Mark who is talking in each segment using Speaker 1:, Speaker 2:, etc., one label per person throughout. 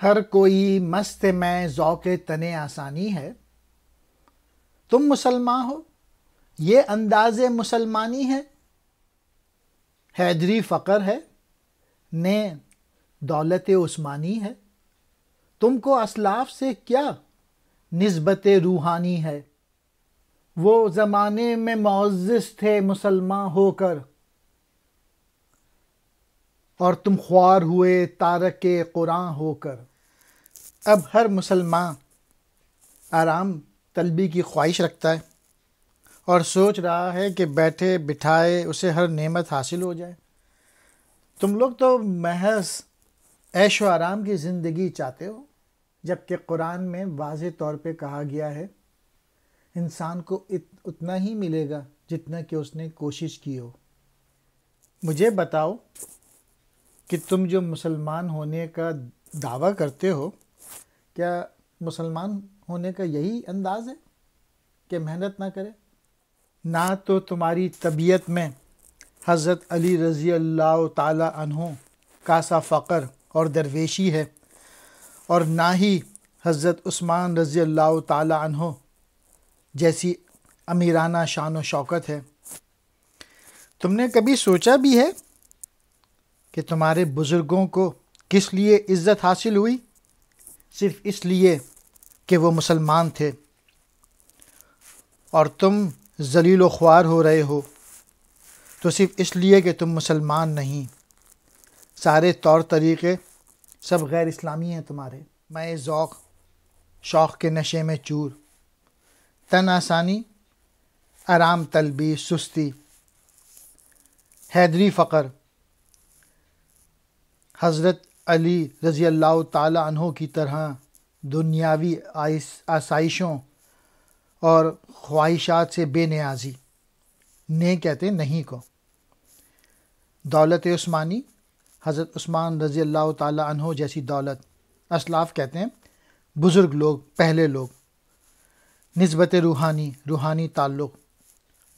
Speaker 1: हर कोई मस्त मैं जौक तने आसानी है तुम मुसलमान हो ये अंदाज मुसलमानी है हैदरी फ़कर है ने दौलत उस्मानी है तुमको असलाफ से क्या नस्बत रूहानी है वो ज़माने में मोज़ थे मुसलमान होकर और तुम ख्वार हुए तारक कुरान होकर अब हर मुसलमान आराम तलबी की ख्वाहिश रखता है और सोच रहा है कि बैठे बिठाए उसे हर नेमत हासिल हो जाए तुम लोग तो महज ऐश आराम की ज़िंदगी चाहते हो जबकि कुरान में वाज तौर पे कहा गया है इंसान को इत, उतना ही मिलेगा जितना कि उसने कोशिश की हो मुझे बताओ कि तुम जो मुसलमान होने का दावा करते हो क्या मुसलमान होने का यही अंदाज़ है कि मेहनत ना करे ना तो तुम्हारी तबीयत में हज़रत अली रज़ी अल्लाह तहों का सा फ़कर और दरवेशी है और ना ही हज़रत उस्मान रज़ी अल्लाह तहों जैसी अमीराना शान व शौकत है तुमने कभी सोचा भी है कि तुम्हारे बुज़ुर्गों को किस लिए इज़्ज़त हासिल हुई सिर्फ इसलिए कि वो मुसलमान थे और तुम जलील ख्वार हो रहे हो तो सिर्फ इसलिए कि तुम मुसलमान नहीं सारे तौर तरीक़े सब गैर इस्लामी हैं तुम्हारे मैं ज़ौक़ शौक़ के नशे में चूर तन आसानी आराम तलबी सुस्ती हैदरी फ़कर हज़रत अली रज़ी अल्लाह तहों की तरह दुनियावी आसाइशों और ख्वाहिशात से बेनियाजी ने कहते नहीं को दौलत उस्मानी हज़रत उस्मान रज़ी अल्लाह तहों जैसी दौलत असलाफ कहते हैं बुज़ुर्ग लोग पहले लोग नस्बत रूहानी रूहानी ताल्लुक़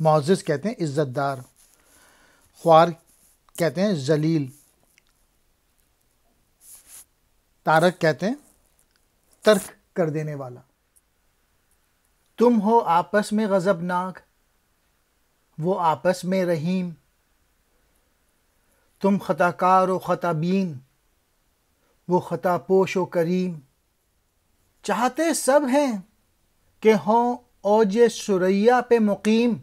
Speaker 1: मोज़ कहते हैं इज़्ज़तदार ख्वार कहते हैं जलील तारक कहते हैं तर्क कर देने वाला तुम हो आपस में गज़बनाक वो आपस में रहीम तुम ख़ताकार ख़ताबीन वो ख़तापोश व करीम चाहते सब हैं कि हों औज सुरैया पे मुकीम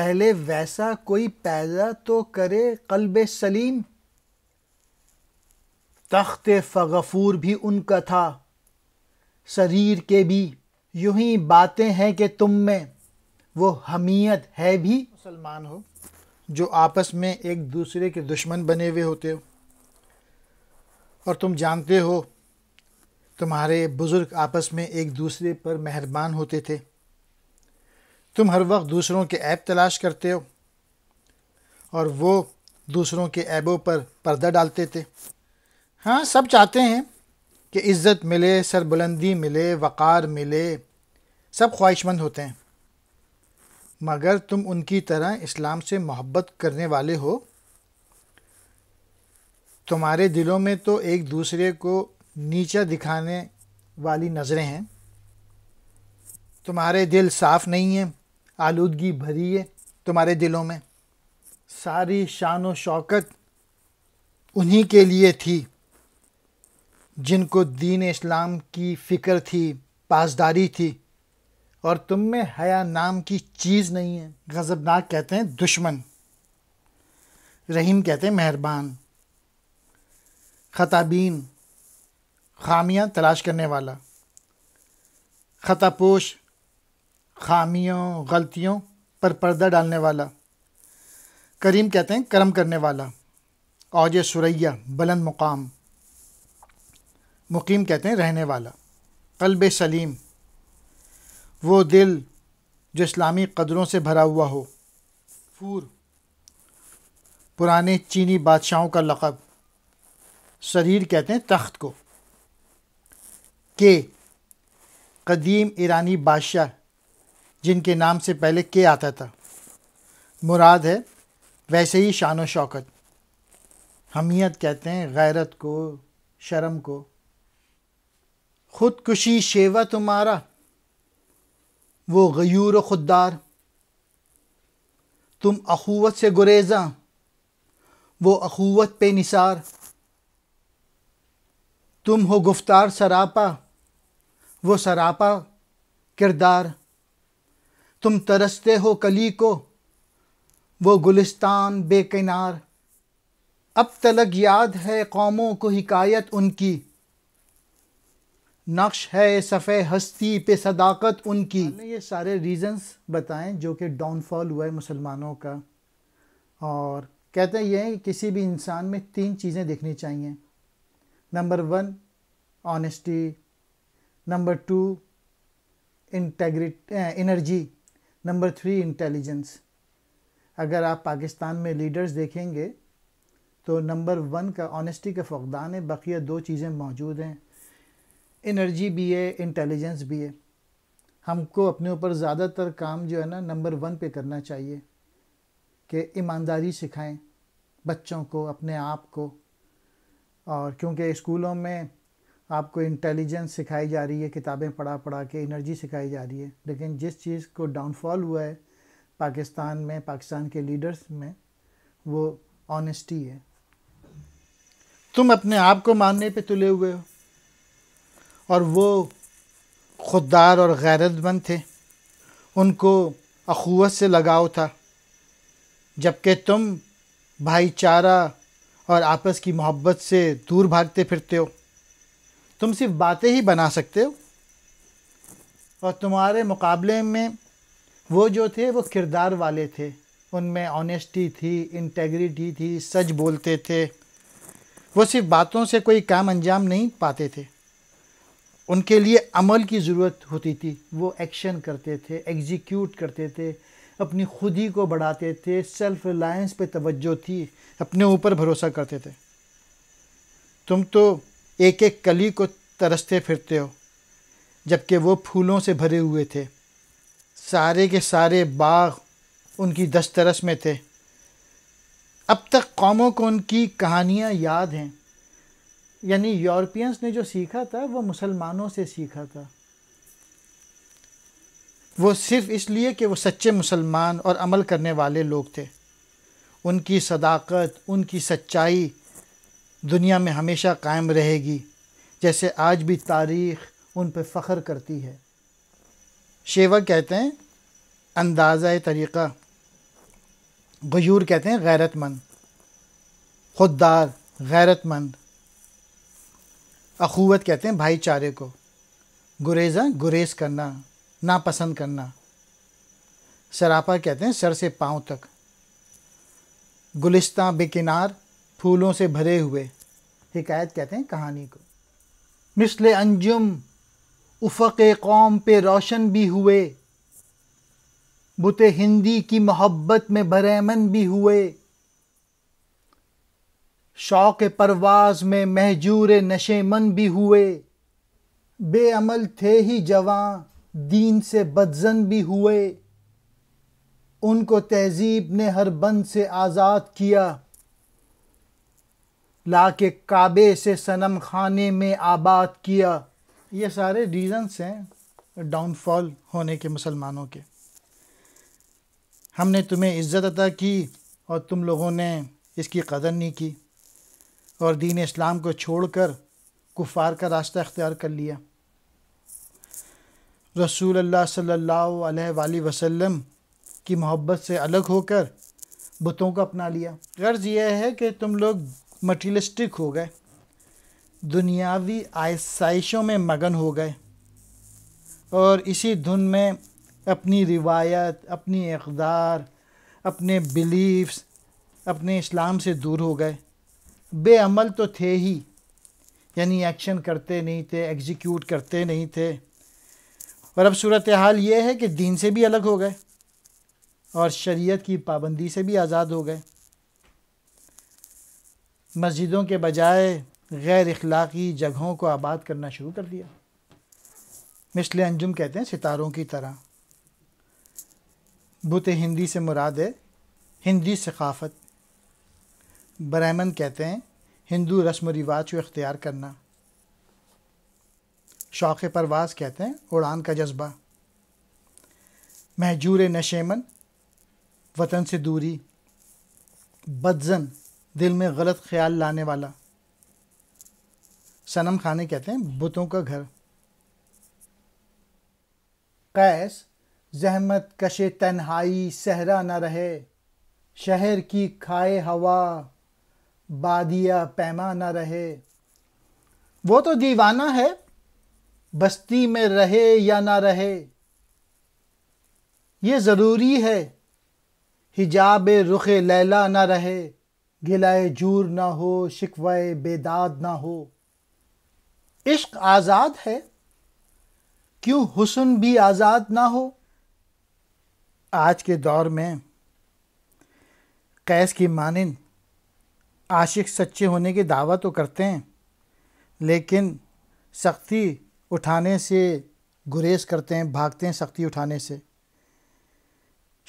Speaker 1: पहले वैसा कोई पैदा तो करे कल्ब सलीम तख्त फ़गफूर भी उनका था शरीर के भी यूही ही बातें हैं कि तुम में वो हमीयत है भी मुसलमान हो जो आपस में एक दूसरे के दुश्मन बने हुए होते हो और तुम जानते हो तुम्हारे बुज़ुर्ग आपस में एक दूसरे पर मेहरबान होते थे तुम हर वक्त दूसरों के ऐब तलाश करते हो और वो दूसरों के ऐबों पर पर्दा डालते थे हाँ सब चाहते हैं कि इज़्ज़त मिले सरबुलंदी मिले वक़ार मिले सब ख्वाहिशमंद होते हैं मगर तुम उनकी तरह इस्लाम से मोहब्बत करने वाले हो तुम्हारे दिलों में तो एक दूसरे को नीचा दिखाने वाली नज़रें हैं तुम्हारे दिल साफ़ नहीं है आलूदगी भरी है तुम्हारे दिलों में सारी शान व शौकत उन्हीं के लिए थी जिनको दीन इस्लाम की फ़िक्र थी पासदारी थी और तुम में हया नाम की चीज़ नहीं है गज़बनाक कहते हैं दुश्मन रहीम कहते हैं मेहरबान ख़ताबीन खामियां तलाश करने वाला ख़तापोश खामियों गलतियों पर पर्दा डालने वाला करीम कहते हैं करम करने वाला औज सुरैया बुलंद मुकाम मुकीम कहते हैं रहने वाला कल्ब सलीम वो दिल जो इस्लामी कदरों से भरा हुआ हो फूर पुराने चीनी बादशाहों का लक़ब शरीर कहते हैं तख्त को के कदीम ईरानी बादशाह जिनके नाम से पहले के आता था मुराद है वैसे ही शान शौकत हमीयत कहते हैं गैरत को शर्म को खुदकुशी शेवा तुम्हारा वो गयूर खुददार तुम अखूवत से गुरेजा वो अखूवत पे निसार तुम हो गुफ्तार सरापा वो सरापा किरदार तुम तरसते हो कली को वो गुलिस्तान बेकिनार अब तलक याद है कौमों को हिकायत उनकी नक्श है सफ़े हस्ती पे सदाकत उनकी ये सारे रीज़न्स बताएं जो कि डाउनफॉल हुआ है मुसलमानों का और कहते हैं ये है कि किसी भी इंसान में तीन चीज़ें देखनी चाहिए number one honesty number two integrity energy number three intelligence अगर आप पाकिस्तान में लीडर्स देखेंगे तो नंबर वन का ऑनेस्टी का फ़कदान है बकिया दो चीज़ें मौजूद हैं एनर्जी भी है इंटेलिजेंस भी है हमको अपने ऊपर ज़्यादातर काम जो है ना नंबर वन पे करना चाहिए कि ईमानदारी सिखाएं बच्चों को अपने आप को और क्योंकि स्कूलों में आपको इंटेलिजेंस सिखाई जा रही है किताबें पढ़ा पढ़ा के एनर्जी सिखाई जा रही है लेकिन जिस चीज़ को डाउनफॉल हुआ है पाकिस्तान में पाकिस्तान के लीडर्स में वो ऑनेस्टी है तुम अपने आप को मानने पे तुले हुए हो और वो खुददार और गैरतमंद थे उनको अखुवत से लगाव था जबकि तुम भाईचारा और आपस की मोहब्बत से दूर भागते फिरते हो तुम सिर्फ बातें ही बना सकते हो और तुम्हारे मुकाबले में वो जो थे वो किरदार वाले थे उनमें ऑनेस्टी थी इंटेग्रिटी थी सच बोलते थे वो सिर्फ बातों से कोई काम अंजाम नहीं पाते थे उनके लिए अमल की ज़रूरत होती थी वो एक्शन करते थे एग्जीक्यूट करते थे अपनी खुदी को बढ़ाते थे सेल्फ रिलायंस पे तवज्जो थी अपने ऊपर भरोसा करते थे तुम तो एक एक कली को तरसते फिरते हो जबकि वो फूलों से भरे हुए थे सारे के सारे बाग उनकी दस्तरस में थे अब तक कौमों को उनकी कहानियाँ याद हैं यानी यूरोपियंस ने जो सीखा था वो मुसलमानों से सीखा था वो सिर्फ इसलिए कि वो सच्चे मुसलमान और अमल करने वाले लोग थे उनकी सदाकत उनकी सच्चाई दुनिया में हमेशा कायम रहेगी जैसे आज भी तारीख उन पर फ़ख्र करती है शेवा कहते हैं अंदाज़ तरीक़ा गयूर कहते हैं गैरतमंद खुददार गैरतमंद अखूवत कहते हैं भाईचारे को गुरेजा गुरेज करना नापसंद करना सरापा कहते हैं सर से पाँव तक बे बेकिनार फूलों से भरे हुए हिकायत कहते हैं कहानी को मिसल अंजुम उफ़क कौम पे रोशन भी हुए बुत हिंदी की मोहब्बत में बरेमन भी हुए शौक परवाज में महजूर नशे मन भी हुए बेअमल थे ही जवां दीन से बदजन भी हुए उनको तहजीब ने हर बंद से आज़ाद किया ला के काबे से सनम खाने में आबाद किया ये सारे रीज़न्स हैं डाउनफॉल होने के मुसलमानों के हमने तुम्हें इज़्ज़त अदा की और तुम लोगों ने इसकी कदर नहीं की और दीन इस्लाम को छोड़कर कुफार का रास्ता अख्तियार कर लिया रसूल अल्लाह सल्लल्लाहु अलैहि वसल्लम की मोहब्बत से अलग होकर बुतों को अपना लिया गर्ज यह है कि तुम लोग मटीरियलिस्टिक हो गए दुनियावी आसाइशों में मगन हो गए और इसी धुन में अपनी रिवायत अपनी इकदार अपने बिलीव्स अपने इस्लाम से दूर हो गए बेअमल तो थे ही यानी एक्शन करते नहीं थे एग्जीक्यूट करते नहीं थे और अब सूरत हाल ये है कि दीन से भी अलग हो गए और शरीयत की पाबंदी से भी आज़ाद हो गए मस्जिदों के बजाय गैर अखलाक़ी जगहों को आबाद करना शुरू कर दिया मिसल अंजुम कहते हैं सितारों की तरह बुत हिंदी से मुराद है हिंदी सकाफ़त ब्रैमन कहते हैं हिंदू रस्म रिवाज को इख्तियार करना शौक़ परवाज़ कहते हैं उड़ान का जज्बा महजूर नशेमन वतन से दूरी बदजन दिल में गलत ख्याल लाने वाला सनम खाने कहते हैं बुतों का घर कैस जहमत कशे तन्हाई सहरा न रहे शहर की खाए हवा बादिया पैमा न रहे वो तो दीवाना है बस्ती में रहे या ना रहे ये ज़रूरी है हिजाब रुख लैला ना रहे गिलाए जूर ना हो शिकवाए बेदाद ना हो इश्क आज़ाद है क्यों हुसन भी आज़ाद ना हो आज के दौर में कैस की मानिन आशिक सच्चे होने की दावा तो करते हैं लेकिन सख्ती उठाने से गुरेज करते हैं भागते हैं सख्ती उठाने से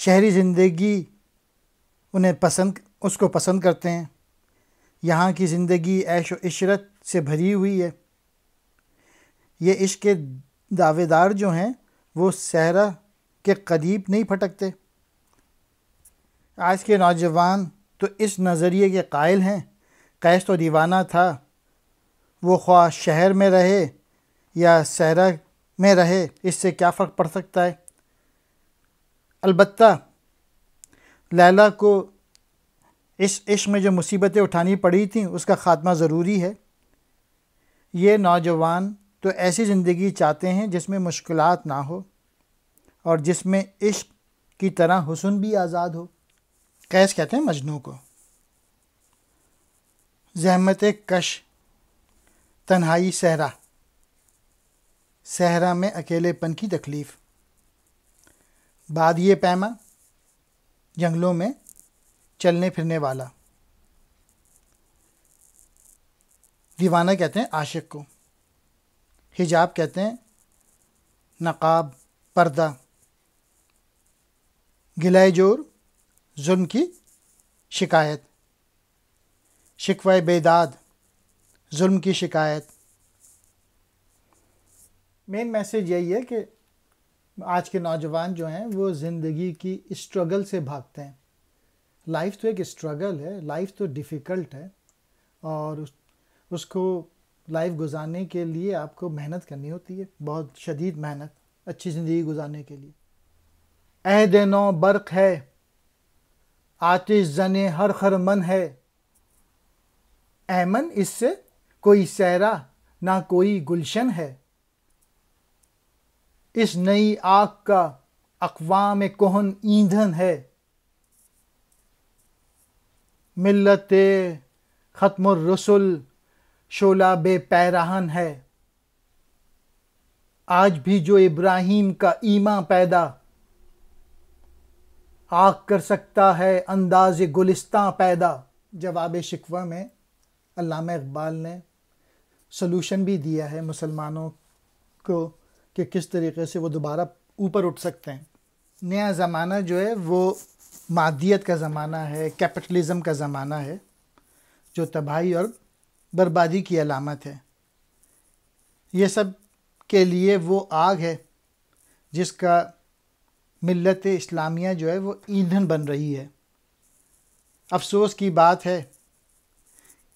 Speaker 1: शहरी ज़िंदगी उन्हें पसंद उसको पसंद करते हैं यहाँ की ज़िंदगी ऐश इशरत से भरी हुई है ये इश्क के दावेदार जो हैं वो सहरा के करीब नहीं फटकते आज के नौजवान तो इस नज़रिए के कायल हैं कैश तो दीवाना था वो ख्वा शहर में रहे या सहरा में रहे इससे क्या फ़र्क पड़ सकता है अलबत् लैला को इस इश्क में जो मुसीबतें उठानी पड़ी थीं उसका ख़ात्मा ज़रूरी है ये नौजवान तो ऐसी ज़िंदगी चाहते हैं जिसमें मुश्किलात ना हो और जिसमें इश्क की तरह हुसन भी आज़ाद हो कैस कहते हैं मजनू को जहमत कश तन्हाई सहरा सहरा में अकेलेपन की तकलीफ़ ये पैमा जंगलों में चलने फिरने वाला दीवाना कहते हैं आशिक को हिजाब कहते हैं नकाब पर्दा गिलाए जोर जुल्म की शिकायत शिकवा बेदाद जुल्म की शिकायत मेन मैसेज यही है कि आज के नौजवान जो हैं वो ज़िंदगी की स्ट्रगल से भागते हैं लाइफ तो एक स्ट्रगल है लाइफ तो डिफ़िकल्ट है और उस, उसको लाइफ गुजारने के लिए आपको मेहनत करनी होती है बहुत शदीद मेहनत अच्छी ज़िंदगी गुजारने के लिए अहद नौ बर्क है आतिश जने हर खर मन है ऐमन इससे कोई सहरा ना कोई गुलशन है इस नई आग का अकवाम कोहन ईंधन है मिलत ख़त्म रसुल शोला बेपैराहन है आज भी जो इब्राहिम का ईमा पैदा आग कर सकता है अंदाज गुलिस्तां पैदा जवाब शिकवा में अल्लामा इकबाल ने सलूशन भी दिया है मुसलमानों को कि किस तरीके से वो दोबारा ऊपर उठ सकते हैं नया ज़माना जो है वो मादियत का ज़माना है कैपिटलिज़म का ज़माना है जो तबाही और बर्बादी की अलामत है ये सब के लिए वो आग है जिसका मिलत इस्लामिया जो है वो ईंधन बन रही है अफसोस की बात है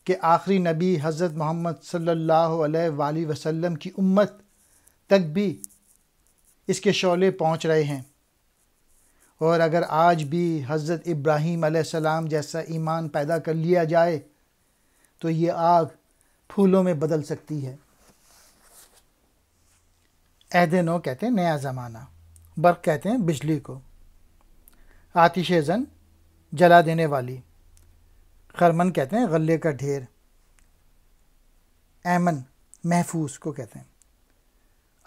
Speaker 1: कि आखिरी नबी हज़रत मोहम्मद सल्ला वसम वसल्लम की उम्मत तक भी इसके शोले पहुंच रहे हैं और अगर आज भी हज़रत इब्राहीम सलाम जैसा ईमान पैदा कर लिया जाए तो ये आग फूलों में बदल सकती है अहद नो कहते हैं नया ज़माना बर्क कहते हैं बिजली को आतिश जन जला देने वाली खरमन कहते हैं गले का ढेर ऐमन महफूज को कहते हैं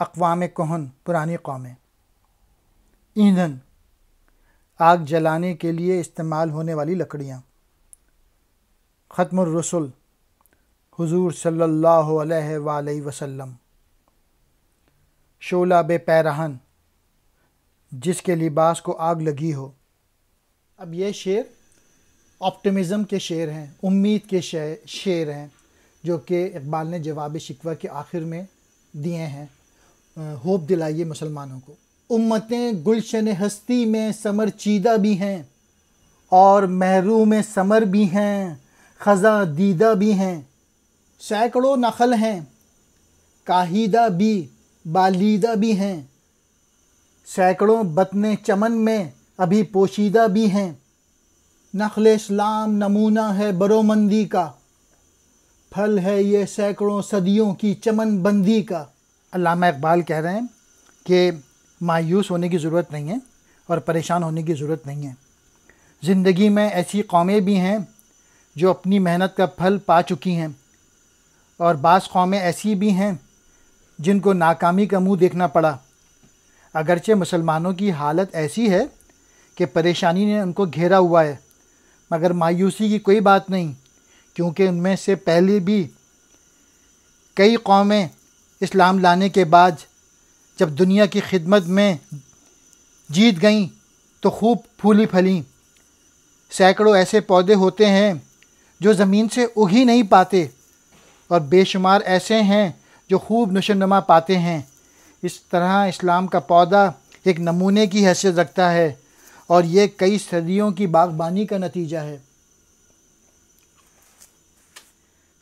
Speaker 1: अकवाम कोहन पुरानी कौमें ईंधन आग जलाने के लिए इस्तेमाल होने वाली लकड़ियाँ ख़त्म रसुल हुजूर सल्लल्लाहु अलैहि वसल्लम शोला बे पैरहन जिसके लिबास को आग लगी हो अब ये शेर ऑप्टिमिज़म के शेर हैं उम्मीद के शेर शेर हैं जो कि इकबाल ने जवाब शिकवा के आखिर में दिए हैं होप दिलाइए मुसलमानों को उम्मतें गुलशन हस्ती में समर चीदा भी हैं और महरूम समर भी हैं ख़ज़ा दीदा भी हैं सैकड़ों नखल हैं काहिदा भी बालिदा भी हैं सैकड़ों बतने चमन में अभी पोशीदा भी हैं नखल इस्लाम नमूना है बरोमंदी का फल है ये सैकड़ों सदियों की चमन बंदी का अलामा इकबाल कह रहे हैं कि मायूस होने की ज़रूरत नहीं है और परेशान होने की ज़रूरत नहीं है ज़िंदगी में ऐसी कौमें भी हैं जो अपनी मेहनत का फल पा चुकी हैं और बास कौमें ऐसी भी हैं जिनको नाकामी का मुंह देखना पड़ा अगरचे मुसलमानों की हालत ऐसी है कि परेशानी ने उनको घेरा हुआ है मगर मायूसी की कोई बात नहीं क्योंकि उनमें से पहले भी कई कौमें इस्लाम लाने के बाद जब दुनिया की खिदमत में जीत गईं तो खूब फूली फलीं सैकड़ों ऐसे पौधे होते हैं जो ज़मीन से उग ही नहीं पाते और बेशुमार ऐसे हैं जो खूब नशोनमा पाते हैं इस तरह इस्लाम का पौधा एक नमूने की हैसियत रखता है और ये कई सदियों की बागबानी का नतीजा है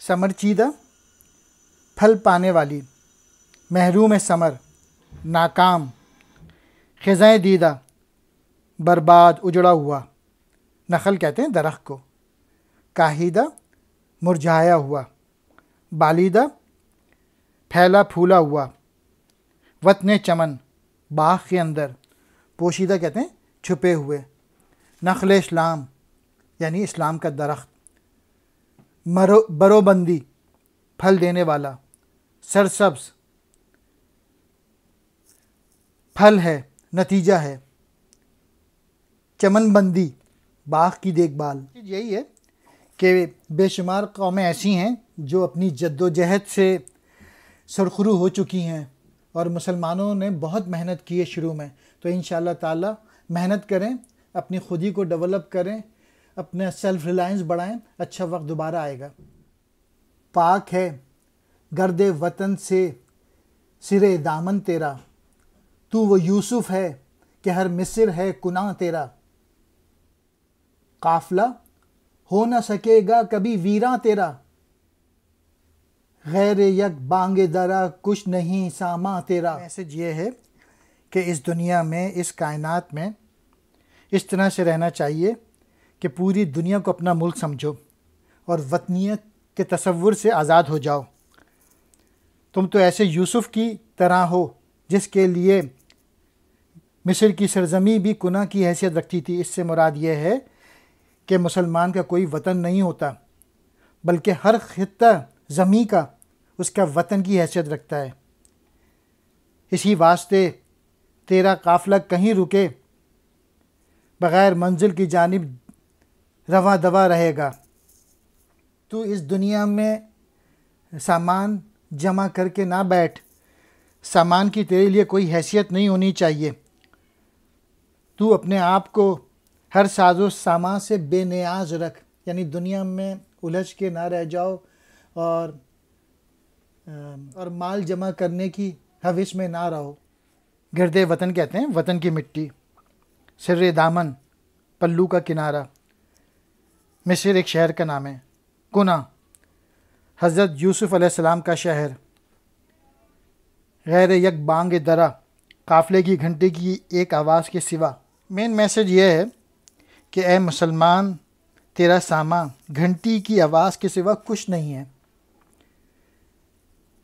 Speaker 1: समरचीदा फल पाने वाली महरूम समर नाकाम खज़ाएँ दीदा बर्बाद उजड़ा हुआ नखल कहते हैं दरख्त को काहिदा मुरझाया हुआ बालिदा फैला फूला हुआ वतन चमन बाग के अंदर पोशीदा कहते हैं छुपे हुए नखल इस्लाम यानी इस्लाम का दरख्त मरो बरोबंदी फल देने वाला सरसब्स फल है नतीजा है चमनबंदी बाग की देखभाल यही है कि बेशुमार कौमें ऐसी हैं जो अपनी जद्दोजहद से सरखरू हो चुकी हैं और मुसलमानों ने बहुत मेहनत की है शुरू में तो इन ताला मेहनत करें अपनी खुदी को डेवलप करें अपने सेल्फ रिलायंस बढ़ाएं अच्छा वक्त दोबारा आएगा पाक है गर्द वतन से सिरे दामन तेरा तू वो यूसुफ है कि हर मिसिर है कुना तेरा काफला हो न सकेगा कभी वीरा तेरा गैर यक बांग दरा कुछ नहीं सामा तेरा मैसेज ये है कि इस दुनिया में इस कायनात में इस तरह से रहना चाहिए कि पूरी दुनिया को अपना मुल्क समझो और वतनीत के तस्वुर से आज़ाद हो जाओ तुम तो ऐसे यूसुफ़ की तरह हो जिसके लिए मिस्र की सरजमी भी कुना की हैसियत रखती थी इससे मुराद ये है कि मुसलमान का कोई वतन नहीं होता बल्कि हर खत्ता ज़मी का उसका वतन की हैसियत रखता है इसी वास्ते तेरा काफिला कहीं रुके बग़ैर मंजिल की जानब रवा दवा रहेगा तू इस दुनिया में सामान जमा करके ना बैठ सामान की तेरे लिए कोई हैसियत नहीं होनी चाहिए तू अपने आप को हर साजो सामान से बेनियाज रख यानी दुनिया में उलझ के ना रह जाओ और और माल जमा करने की हविश में ना रहो गिरदे वतन कहते हैं वतन की मिट्टी सिर दामन पल्लू का किनारा मिसर एक शहर का नाम है कुना हज़रत यूसुफ़ सलाम का शहर गैर यक बांग दरा काफ़ले की घंटे की एक आवाज़ के सिवा मेन मैसेज यह है कि ए मुसलमान तेरा सामा घंटी की आवाज़ के सिवा कुछ नहीं है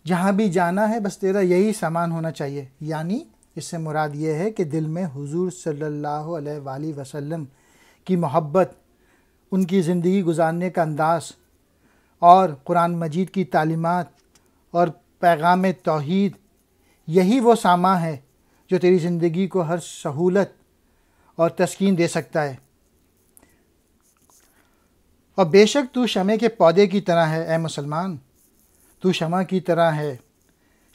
Speaker 1: जहाँ भी जाना है बस तेरा यही सामान होना चाहिए यानी इससे मुराद ये है कि दिल में हुजूर सल्लल्लाहु अलैहि वसल्लम की मोहब्बत उनकी ज़िंदगी गुजारने का अंदाज़ और कुरान मजीद की तालीमत और पैगाम तोहद यही वो सामा है जो तेरी ज़िंदगी को हर सहूलत और तस्कीन दे सकता है और बेशक तू शमे के पौधे की तरह है ए मुसलमान तू शमा की तरह है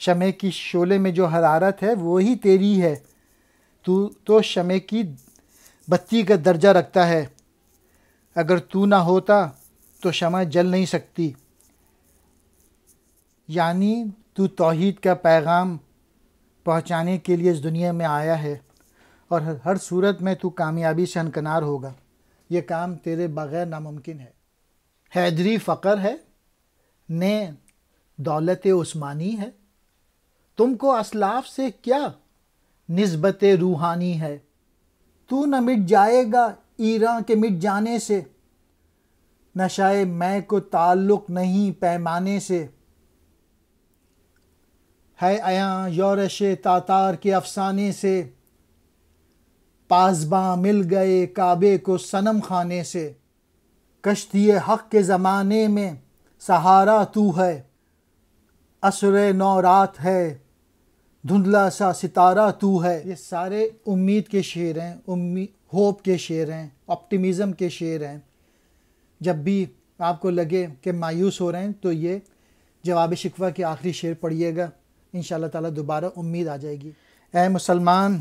Speaker 1: शमे की शोले में जो हरारत है वो ही तेरी है तू तो शमे की बत्ती का दर्जा रखता है अगर तू ना होता तो शमा जल नहीं सकती यानी तू तोहद का पैगाम पहुंचाने के लिए इस दुनिया में आया है और हर सूरत में तू कामयाबी से हनकनार होगा ये काम तेरे बग़ैर नामुमकिन है हैदरी फ़कर है ने दौलत उस्मानी है तुमको असलाफ से क्या नस्बत रूहानी है तू न मिट जाएगा ईरा के मिट जाने से नशाए मैं को ताल्लुक़ नहीं पैमाने से है अया यौरश तातार के अफसाने से पासबाँ मिल गए काबे को सनम खाने से कश्ती हक़ के ज़माने में सहारा तू है असर नौरात है धुंधला सा सितारा तू है ये सारे उम्मीद के शेर हैं उम्मीद होप के शेर हैं ऑप्टिमिज़म के शेर हैं जब भी आपको लगे कि मायूस हो रहे हैं तो ये जवाब शिकवा के आखिरी शेर पढ़िएगा इन ताला दोबारा उम्मीद आ जाएगी ए मुसलमान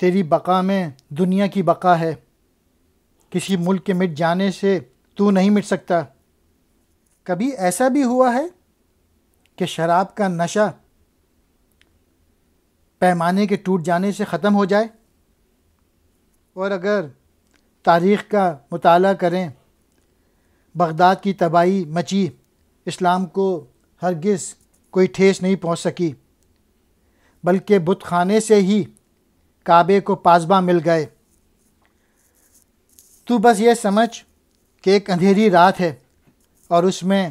Speaker 1: तेरी बका में दुनिया की बका है किसी मुल्क के मिट जाने से तू नहीं मिट सकता कभी ऐसा भी हुआ है कि शराब का नशा पैमाने के टूट जाने से ख़त्म हो जाए और अगर तारीख़ का मताल करें बगदाद की तबाही मची इस्लाम को हरगिज़ कोई ठेस नहीं पहुंच सकी बल्कि बुत खाने से ही काबे को पासबा मिल गए तू बस ये समझ कि एक अंधेरी रात है और उसमें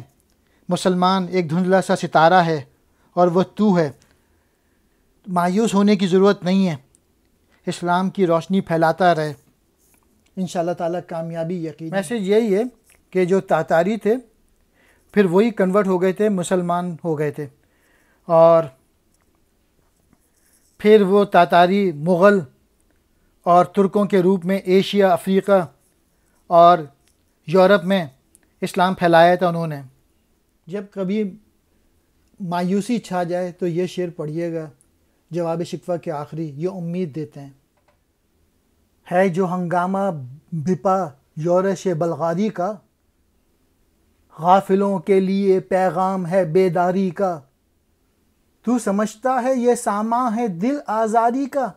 Speaker 1: मुसलमान एक धुंधला सा सितारा है और वह तू है मायूस होने की ज़रूरत नहीं है इस्लाम की रोशनी फैलाता रहे इन ताला कामयाबी यकीन मैसेज यही है कि जो तातारी थे फिर वही कन्वर्ट हो गए थे मुसलमान हो गए थे और फिर वो तातारी मुग़ल और तुर्कों के रूप में एशिया अफ्रीका और यूरोप में इस्लाम फैलाया था उन्होंने जब कभी मायूसी छा जाए तो ये शेर पढ़िएगा जवाब शिकवा के आखिरी ये उम्मीद देते हैं है जो हंगामा बिपा यौरश बलगारी का गाफिलों के लिए पैगाम है बेदारी का तू समझता है ये सामा है दिल आज़ादी का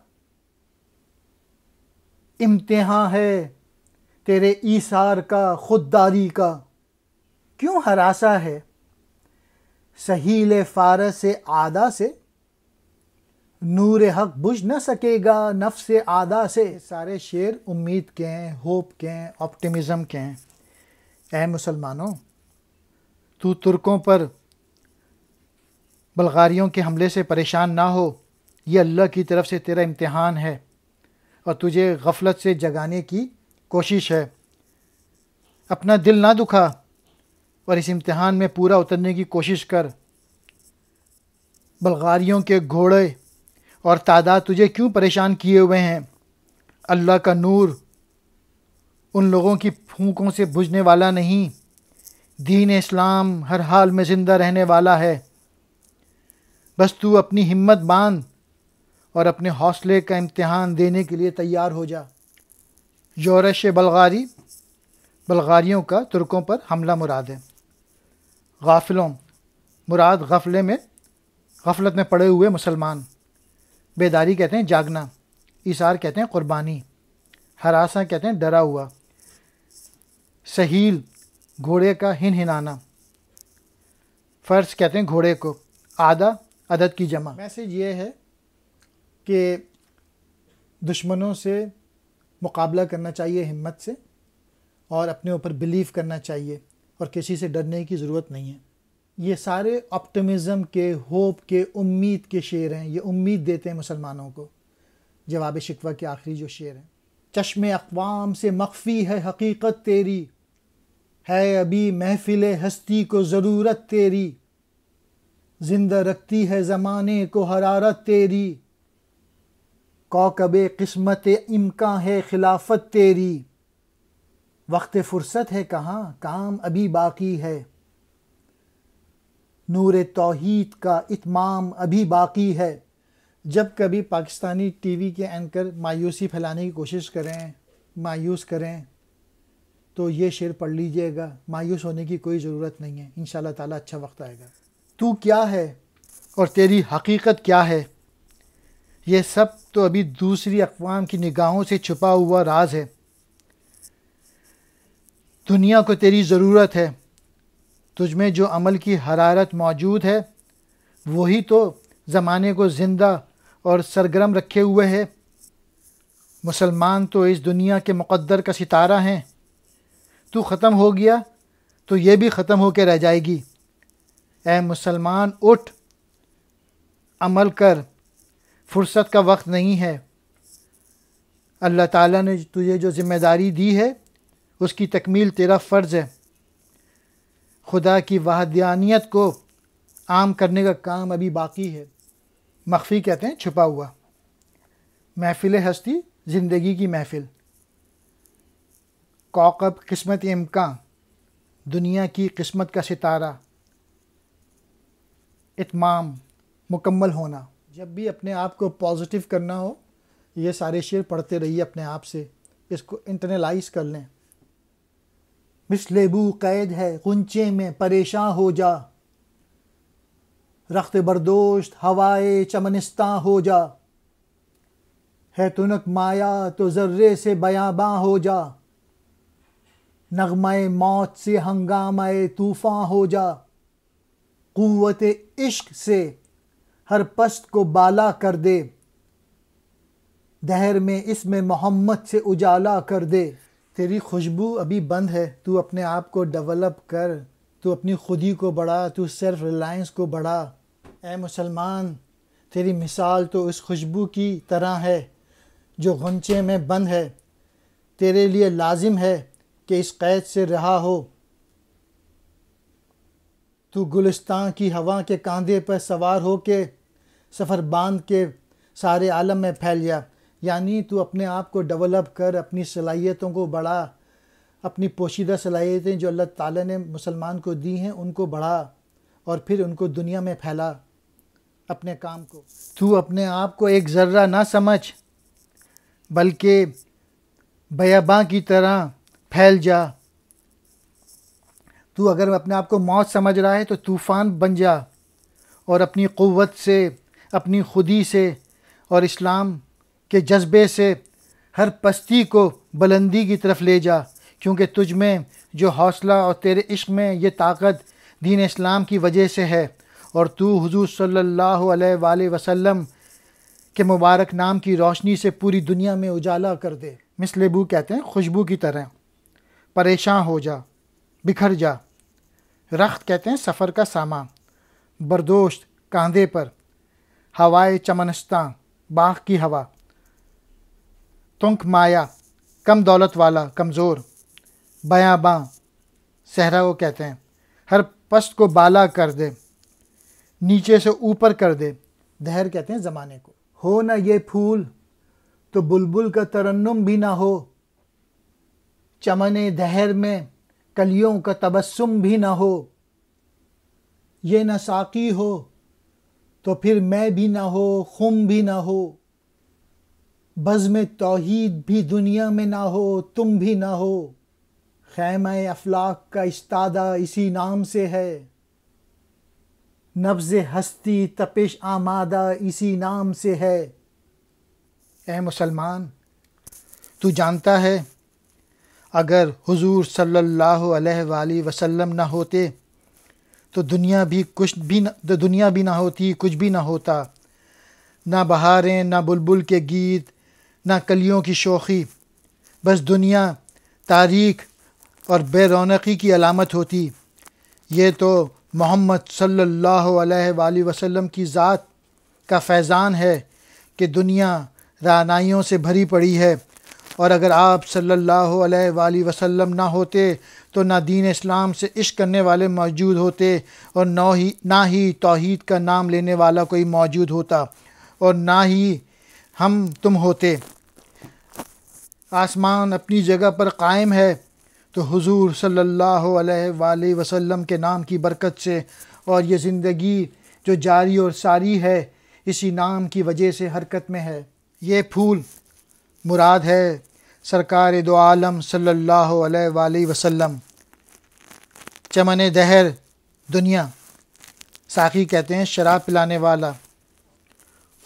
Speaker 1: इम्तहा है तेरे ईसार का खुददारी का क्यों हरासा है सहील फारस आदा से नूर हक बुझ न सकेगा नफ से आदा से सारे शेर उम्मीद के हैं होप के हैं ऑप्टिमिज़म के हैं ए मुसलमानों तू तुर्कों पर बल्गारियों के हमले से परेशान ना हो ये अल्लाह की तरफ से तेरा इम्तहान है और तुझे गफलत से जगाने की कोशिश है अपना दिल ना दुखा और इस इम्तहान में पूरा उतरने की कोशिश कर बलगारियों के घोड़े और तादाद तुझे क्यों परेशान किए हुए हैं अल्लाह का नूर उन लोगों की फूकों से बुझने वाला नहीं दीन इस्लाम हर हाल में ज़िंदा रहने वाला है बस तू अपनी हिम्मत बांध और अपने हौसले का इम्तहान देने के लिए तैयार हो जा जोरश बलगारी बलगारियों का तुर्कों पर हमला मुराद है गाफिलों मुराद गफले में गफलत में पड़े हुए मुसलमान बेदारी कहते हैं जागना इशार कहते हैं क़ुरबानी हरासा कहते हैं डरा हुआ सहील घोड़े का हिन हिनाना फ़र्श कहते हैं घोड़े को आधा अदद की जमा मैसेज ये है कि दुश्मनों से मुकाबला करना चाहिए हिम्मत से और अपने ऊपर बिलीव करना चाहिए और किसी से डरने की ज़रूरत नहीं है ये सारे ऑप्टिमिज़म के होप के उम्मीद के शेर हैं ये उम्मीद देते हैं मुसलमानों को जवाब शिकवा के आखिरी जो शेर हैं चश्म अकवाम से मख्फी है हकीकत तेरी है अभी महफिल हस्ती को ज़रूरत तेरी जिंदा रखती है ज़माने को हरारत तेरी कौकब किस्मत इमका है खिलाफत तेरी वक्त फ़ुर्सत है कहाँ काम अभी बाकी है नूर तोहद का इतमाम अभी बाकी है जब कभी पाकिस्तानी टीवी के एंकर मायूसी फैलाने की कोशिश करें मायूस करें तो ये शेर पढ़ लीजिएगा मायूस होने की कोई ज़रूरत नहीं है इन शाह अच्छा वक्त आएगा तू क्या है और तेरी हकीकत क्या है ये सब तो अभी दूसरी अकवाम की निगाहों से छुपा हुआ राज है दुनिया को तेरी ज़रूरत है तुझ में जो अमल की हरारत मौजूद है वही तो ज़माने को ज़िंदा और सरगर्म रखे हुए है मुसलमान तो इस दुनिया के मुकद्दर का सितारा हैं तू ख़त्म हो गया तो ये भी ख़त्म होकर रह जाएगी ए मुसलमान उठ अमल कर फुर्सत का वक्त नहीं है अल्लाह ताला ने तुझे जो ज़िम्मेदारी दी है उसकी तकमील तेरा फ़र्ज़ है खुदा की वाहदानियत को आम करने का काम अभी बाकी है मख्फी कहते हैं छुपा हुआ महफिल हस्ती ज़िंदगी की महफिल कौकब किस्मत इम्कान दुनिया की किस्मत का सितारा इतमाम मुकम्मल होना जब भी अपने आप को पॉजिटिव करना हो ये सारे शेर पढ़ते रहिए अपने आप से इसको इंटरनलाइज कर लें मिसलेबू कैद है गुंचे में परेशान हो जा रख्त बर्दोश्त हवाए चमनिस्तान हो जा है तुनक माया तो ज़र्रे से बयाबा हो जा नगमाए मौत से हंगामाए तूफ़ान हो जा क़वत इश्क से हर पस्त को बाला कर दे दहर में इसमें मोहम्मद से उजाला कर दे तेरी खुशबू अभी बंद है तू अपने आप को डेवलप कर तू अपनी खुदी को बढ़ा तू सेल्फ रिलायंस को बढ़ा ए मुसलमान तेरी मिसाल तो उस खुशबू की तरह है जो गुंचे में बंद है तेरे लिए लाजिम है कि इस कैद से रहा हो तू गुलिस्तान की हवा के कंधे पर सवार हो के सफ़र बांध के सारे आलम में फैल गया यानी तू अपने आप को डेवलप कर अपनी सलाहियतों को बढ़ा अपनी पोशीदा सलाहियतें जो अल्लाह ताला ने मुसलमान को दी हैं उनको बढ़ा और फिर उनको दुनिया में फैला अपने काम को तू अपने आप को एक ज़र्रा ना समझ बल्कि बयाबा की तरह फैल जा तू अगर अपने आप को मौत समझ रहा है तो तूफ़ान बन जा और अपनी क़वत से अपनी खुदी से और इस्लाम के जज्बे से हर पस्ती को बुलंदी की तरफ ले जा क्योंकि तुझ में जो हौसला और तेरे इश्क में ये ताकत दीन इस्लाम की वजह से है और तू हुजूर सल्लल्लाहु अलैहि वसल्लम के मुबारक नाम की रोशनी से पूरी दुनिया में उजाला कर दे मिसलेबू कहते हैं खुशबू की तरह परेशान हो जा बिखर जा रख्त कहते हैं सफ़र का सामा बर्दोश्त कांधे पर हवाए चमनस्तां बाघ की हवा तुंक माया कम दौलत वाला कमज़ोर बयाँ बाँ सहरा को कहते हैं हर पस्त को बाला कर दे नीचे से ऊपर कर दे दहर कहते हैं ज़माने को हो ना ये फूल तो बुलबुल का तरन्नुम भी ना हो चमन दहर में कलियों का तबस्सुम भी ना हो ये ना साकी हो तो फिर मैं भी ना हो खुम भी ना हो बज़म तोहीद भी दुनिया में ना हो तुम भी ना हो खैम अफलाक का इस्तादा इसी नाम से है नब्ज़ हस्ती तपिश आमादा इसी नाम से है ए मुसलमान तू जानता है अगर हुजूर सल्लल्लाहु अलैहि वसल्लम ना होते तो दुनिया भी कुछ भी न, दुनिया भी ना होती कुछ भी ना होता ना बहारें ना बुलबुल के गीत ना कलियों की शोखी बस दुनिया तारीख और बेरौनकी की अलामत होती ये तो मोहम्मद सल्लल्लाहु अलैहि वसल्लम की ज़ात का फैज़ान है कि दुनिया रानाइयों से भरी पड़ी है और अगर आप सल्लल्लाहु अलैहि वसल्लम ना होते तो ना दीन इस्लाम से इश्क करने वाले मौजूद होते और ना ही ना ही तोहद का नाम लेने वाला कोई मौजूद होता और ना ही हम तुम होते आसमान अपनी जगह पर कायम है तो हुजूर सल्लल्लाहु अलैहि वसल्लम के नाम की बरकत से और ये ज़िंदगी जो जारी और सारी है इसी नाम की वजह से हरकत में है ये फूल मुराद है सरकार दो आलम सल्लल्लाहु अलैहि वसल्लम चमन दहर दुनिया साखी कहते हैं शराब पिलाने वाला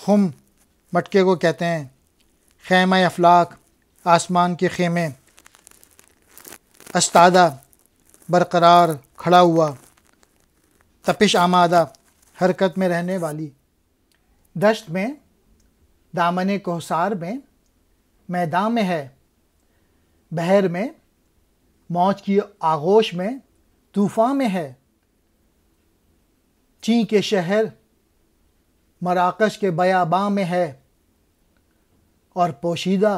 Speaker 1: हम मटके को कहते हैं खैम अफलाक आसमान के खेमे अस्तादा बरकरार खड़ा हुआ तपिश आमादा हरकत में रहने वाली दश्त में दामन कोसार में मैदान में है बहर में मौज की आगोश में तूफ़ान में है ची के शहर मराकश के बयाबा में है और पोशीदा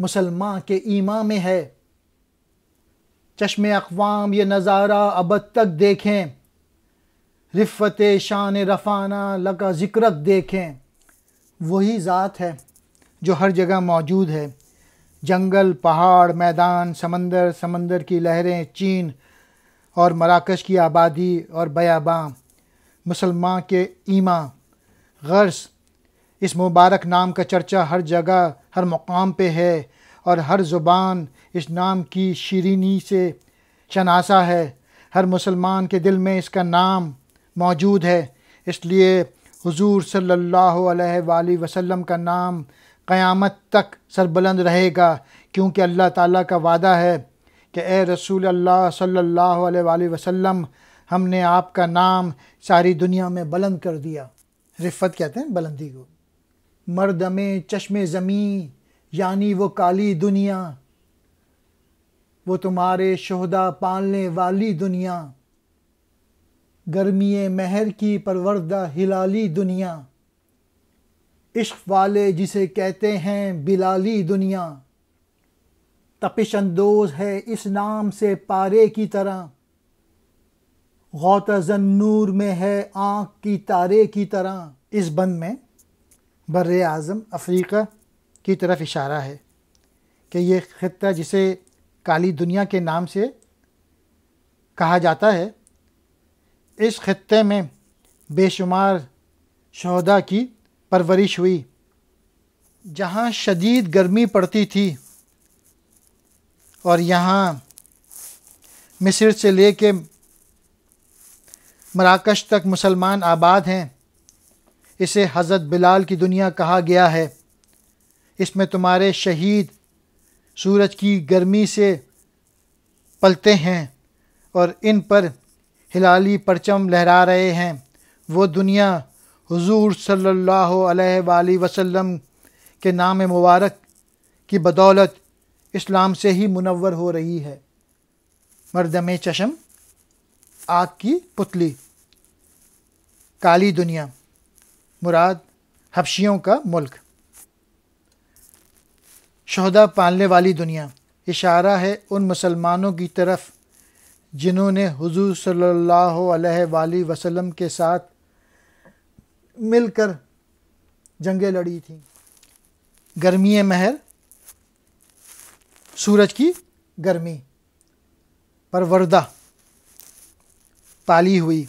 Speaker 1: मुसलमान के ईमा में है चश्म अकवाम ये नज़ारा अब तक देखें रिफ़त शान रफ़ाना लगा ज़िक्रत देखें वही ज़ात है जो हर जगह मौजूद है जंगल पहाड़ मैदान समंदर समंदर की लहरें चीन और मराकश की आबादी और बयाबाँ मुसलमान के ईमा गर्स इस मुबारक नाम का चर्चा हर जगह हर मकाम पे है और हर ज़ुबान इस नाम की शरीनी से शनासा है हर मुसलमान के दिल में इसका नाम मौजूद है इसलिए हुजूर सल्लल्लाहु अलैहि वसल्लम का नाम क़यामत तक सरबुलंद रहेगा क्योंकि अल्लाह ताला का वादा है कि ए रसूल अल्लाह सल्लल्लाहु अलैहि वसल्लम हमने आपका नाम सारी दुनिया में बुलंद कर दिया रिफ़त कहते हैं बुलंदी को मरदम चश्म ज़मी यानी वो काली दुनिया वो तुम्हारे शहदा पालने वाली दुनिया गर्मी महर की परवरदा हिलाली दुनिया इश्क वाले जिसे कहते हैं बिलाली दुनिया तपिश अंदोज है इस नाम से पारे की तरह गौत जन्नूर में है आँख की तारे की तरह इस बंद में बर अज़म अफ्रीका की तरफ इशारा है कि ये ख़त् जिसे काली दुनिया के नाम से कहा जाता है इस ख़त्े में बेशुमार शहदा की परवरिश हुई जहाँ शदीद गर्मी पड़ती थी और यहाँ मिस्र से लेके के मराकश तक मुसलमान आबाद हैं इसे हज़रत बिलाल की दुनिया कहा गया है इसमें तुम्हारे शहीद सूरज की गर्मी से पलते हैं और इन पर हिलाली परचम लहरा रहे हैं वो दुनिया हुजूर सल्लल्लाहु अलैहि वसल्लम के नाम मुबारक की बदौलत इस्लाम से ही मुनवर हो रही है मरदम चशम आग की पुतली काली दुनिया मुराद हबशियों का मुल्क शहदा पालने वाली दुनिया इशारा है उन मुसलमानों की तरफ जिन्होंने हुजूर सल्लल्लाहु अलैहि वसल्लम के साथ मिलकर जंगें लड़ी थी गर्मी महर सूरज की गर्मी परवरदा पाली हुई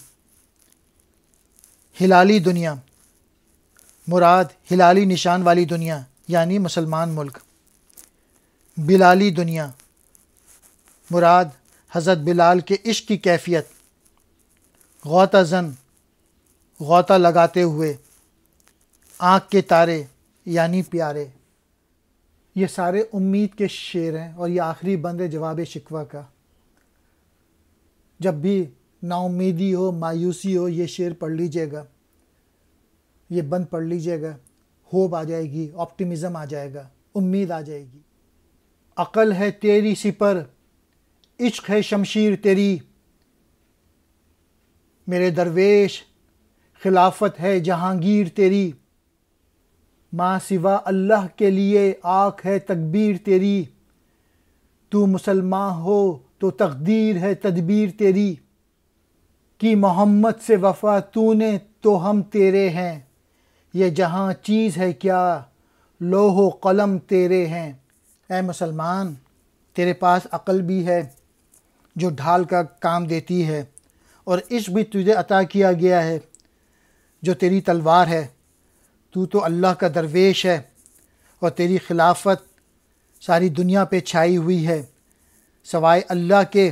Speaker 1: हिलाली दुनिया मुराद हिलाली निशान वाली दुनिया यानी मुसलमान मुल्क बिलाली दुनिया मुराद हज़रत बिलाल के इश्क की कैफियत गौता जन गौता लगाते हुए आँख के तारे यानी प्यारे ये सारे उम्मीद के शेर हैं और ये आखिरी बंद है जवाब शिकवा का जब भी नाउमीदी हो मायूसी हो ये शेर पढ़ लीजिएगा ये बंद पढ़ लीजिएगा होप आ जाएगी ऑप्टिमिज़म आ जाएगा उम्मीद आ जाएगी अकल है तेरी सिपर इश्क है शमशीर तेरी मेरे दरवेश खिलाफत है जहांगीर तेरी माँ सिवा अल्लाह के लिए आँख है तकबीर तेरी तू मुसलमान हो तो तकदीर है तदबीर तेरी कि मोहम्मद से वफा तूने तो हम तेरे हैं ये जहाँ चीज़ है क्या लोहो कलम तेरे हैं ए मुसलमान तेरे पास अकल भी है जो ढाल का काम देती है और इश्क भी तुझे अता किया गया है जो तेरी तलवार है तू तो अल्लाह का दरवेश है और तेरी खिलाफत सारी दुनिया पे छाई हुई है सवाए अल्लाह के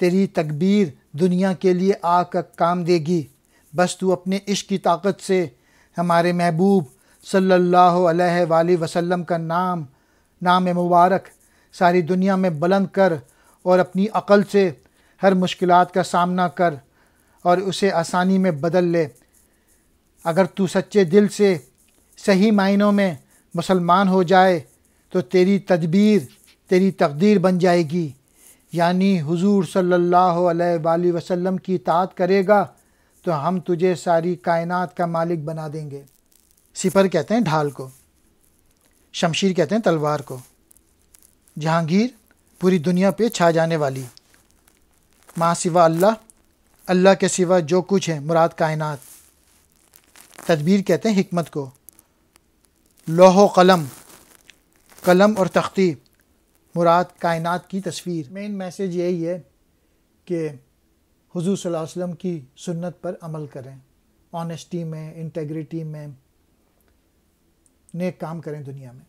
Speaker 1: तेरी तकबीर दुनिया के लिए आग का काम देगी बस तू अपने इश्क की ताकत से हमारे महबूब सल्लल्लाहु अलैहि वसल्लम का नाम नाम मुबारक सारी दुनिया में बुलंद कर और अपनी अक़ल से हर मुश्किल का सामना कर और उसे आसानी में बदल ले अगर तू सच्चे दिल से सही मायनों में मुसलमान हो जाए तो तेरी तदबीर तेरी तकदीर बन जाएगी यानी हुजूर सल्लल्लाहु अलैहि वसल्लम की तात करेगा तो हम तुझे सारी कायनात का मालिक बना देंगे सिपर कहते हैं ढाल को शमशीर कहते हैं तलवार को जहांगीर पूरी दुनिया पे छा जाने वाली माँ सिवा अल्लाह अल्लाह के सिवा जो कुछ है मुराद कायनात तदबीर कहते हैं हिकमत को लोहो कलम कलम और तख्ती मुराद कायनात की तस्वीर मेन मैसेज यही है कि हुजूर सल्लल्लाहु अलैहि वसल्लम की सुन्नत पर अमल करें ऑनेस्टी में इंटेग्रिटी में नेक काम करें दुनिया में